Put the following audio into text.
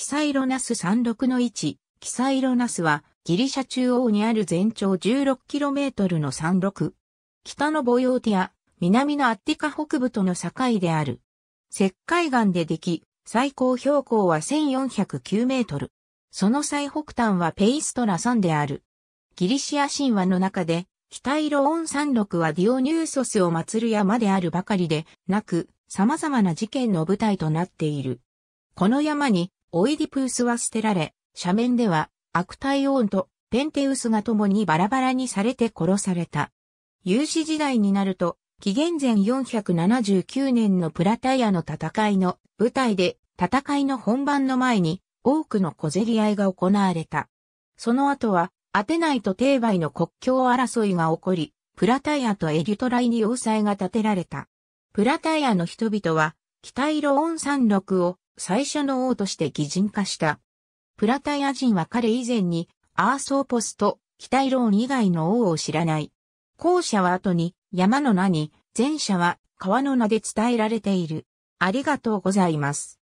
キサイロナス36の1、キサイロナスはギリシャ中央にある全長 16km の山麓。北のボヨーティア、南のアッティカ北部との境である。石灰岩ででき、最高標高は1409メートル。その最北端はペイストラ山である。ギリシア神話の中で、北イロオン山麓はディオニューソスを祀る山であるばかりでなく、様々な事件の舞台となっている。この山にオイディプースは捨てられ、斜面では悪態オーンとペンテウスが共にバラバラにされて殺された。有史時代になると、紀元前479年のプラタイアの戦いの舞台で戦いの本番の前に多くの小競り合いが行われた。その後はアテナイとテーバイの国境争いが起こり、プラタイアとエリュトライに要塞が建てられた。プラタイアの人々は北イロオン山麓を最初の王として擬人化した。プラタイア人は彼以前に、アーソーポスト、北イローン以外の王を知らない。後者は後に、山の名に、前者は川の名で伝えられている。ありがとうございます。